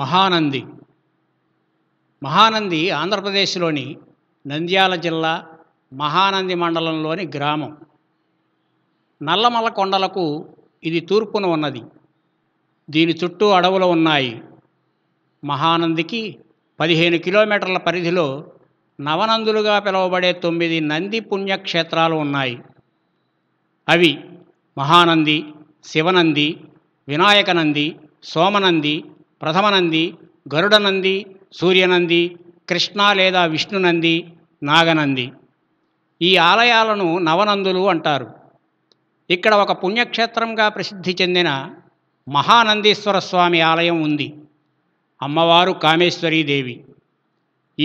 మహానంది మహానంది ఆంధ్రప్రదేశ్లోని నంద్యాల జిల్లా మహానంది మండలంలోని గ్రామం నల్లమల కొండలకు ఇది తూర్పున ఉన్నది దీని చుట్టూ అడవులు ఉన్నాయి మహానందికి పదిహేను కిలోమీటర్ల పరిధిలో నవనందులుగా పిలువబడే తొమ్మిది నంది పుణ్యక్షేత్రాలు ఉన్నాయి అవి మహానంది శివనంది వినాయకనంది సోమనంది ప్రథమ నంది గరుడ నంది సూర్యనంది కృష్ణ లేదా విష్ణునంది నాగనంది ఈ ఆలయాలను నవనందులు అంటారు ఇక్కడ ఒక పుణ్యక్షేత్రంగా ప్రసిద్ధి చెందిన మహానందీశ్వర స్వామి ఆలయం ఉంది అమ్మవారు కామేశ్వరీదేవి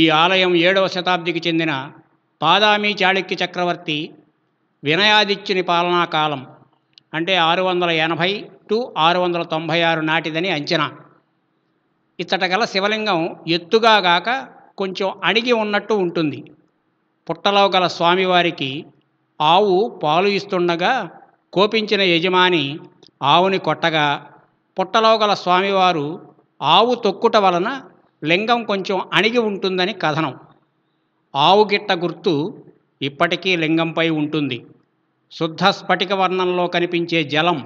ఈ ఆలయం ఏడవ శతాబ్దికి చెందిన పాదామి చాళుక్య చక్రవర్తి వినయాదిత్యుని పాలనా కాలం అంటే ఆరు వందల ఎనభై టు ఆరు వందల తొంభై ఆరు నాటిదని అంచనా ఇచ్చట గల శివలింగం ఎత్తుగా గాక కొంచెం అణిగి ఉన్నట్టు ఉంటుంది పుట్టలో గల స్వామివారికి ఆవు పాలు ఇస్తుండగా కోపించిన యజమాని ఆవుని కొట్టగా పుట్టలో గల స్వామివారు ఆవు తొక్కుట వలన లింగం కొంచెం అణిగి ఉంటుందని కథనం ఆవు గిట్ట గుర్తు ఇప్పటికీ లింగంపై ఉంటుంది శుద్ధ స్ఫటిక వర్ణంలో కనిపించే జలం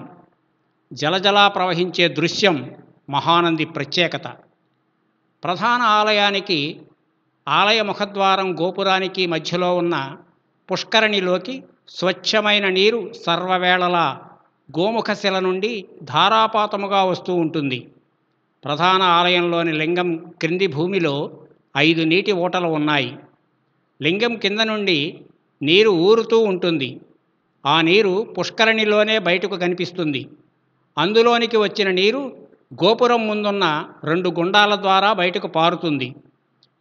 జలజలా ప్రవహించే దృశ్యం మహానంది ప్రత్యేకత ప్రధాన ఆలయానికి ఆలయ ముఖద్వారం గోపురానికి మధ్యలో ఉన్న పుష్కరణిలోకి స్వచ్ఛమైన నీరు సర్వవేళలా గోముఖశిల నుండి ధారాపాతముగా వస్తూ ఉంటుంది ప్రధాన ఆలయంలోని లింగం క్రింది భూమిలో ఐదు నీటి ఓటలు ఉన్నాయి లింగం కింద నుండి నీరు ఊరుతూ ఉంటుంది ఆ నీరు పుష్కరణిలోనే బయటకు కనిపిస్తుంది అందులోనికి వచ్చిన నీరు గోపురం ముందున్న రెండు గుండాల ద్వారా బయటకు పారుతుంది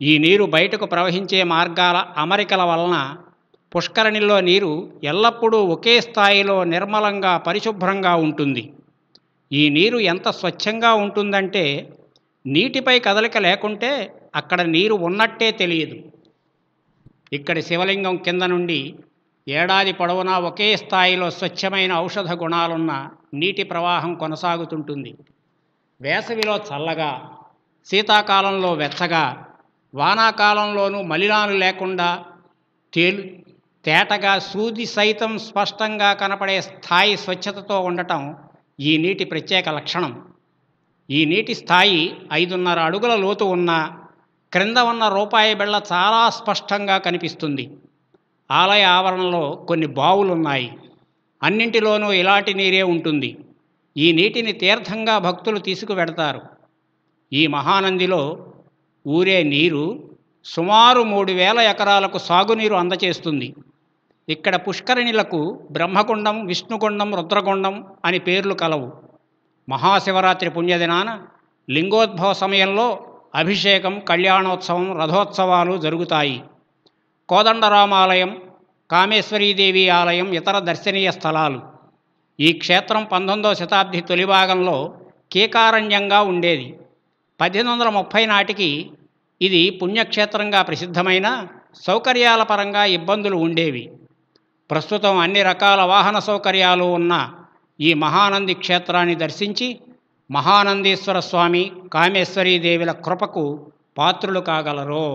ఈ నీరు బయటకు ప్రవహించే మార్గాల అమరికల వలన పుష్కరణిలో నీరు ఎల్లప్పుడూ ఒకే స్థాయిలో నిర్మలంగా పరిశుభ్రంగా ఉంటుంది ఈ నీరు ఎంత స్వచ్ఛంగా ఉంటుందంటే నీటిపై కదలిక లేకుంటే అక్కడ నీరు ఉన్నట్టే తెలియదు ఇక్కడి శివలింగం కింద నుండి ఏడాది పొడవునా ఒకే స్థాయిలో స్వచ్ఛమైన ఔషధ గుణాలున్న నీటి ప్రవాహం కొనసాగుతుంటుంది వేసవిలో చల్లగా శీతాకాలంలో వెచ్చగా వానాకాలంలోనూ మలినాలు లేకుండా తేలు తేటగా సూది సైతం స్పష్టంగా కనపడే స్థాయి స్వచ్ఛతతో ఉండటం ఈ నీటి ప్రత్యేక లక్షణం ఈ నీటి స్థాయి ఐదున్నర అడుగుల లోతు ఉన్న క్రింద ఉన్న రూపాయి బిళ్ళ చాలా స్పష్టంగా కనిపిస్తుంది ఆలయ ఆవరణలో కొన్ని బావులున్నాయి అన్నింటిలోనూ ఇలాంటి నీరే ఉంటుంది ఈ నీటిని తీర్థంగా భక్తులు తీసుకువెడతారు ఈ మహానందిలో ఊరే నీరు సుమారు మూడు వేల ఎకరాలకు సాగునీరు అందచేస్తుంది ఇక్కడ పుష్కరిణిలకు బ్రహ్మకుండం విష్ణుకుండం రుద్రకుండం అని పేర్లు కలవు మహాశివరాత్రి పుణ్యదినాన లింగోద్భవ సమయంలో అభిషేకం కళ్యాణోత్సవం రథోత్సవాలు జరుగుతాయి కోదండరామాలయం కామేశ్వరీదేవి ఆలయం ఇతర దర్శనీయ స్థలాలు ఈ క్షేత్రం పంతొమ్మిదవ శతాబ్ది తొలి భాగంలో కీకారణ్యంగా ఉండేది పద్దెనిమిది వందల ముప్పై నాటికి ఇది పుణ్యక్షేత్రంగా ప్రసిద్ధమైన సౌకర్యాల పరంగా ఇబ్బందులు ఉండేవి ప్రస్తుతం అన్ని రకాల వాహన సౌకర్యాలు ఉన్న ఈ మహానంది క్షేత్రాన్ని దర్శించి మహానందీశ్వర స్వామి కామేశ్వరీదేవిల కృపకు పాత్రులు కాగలరు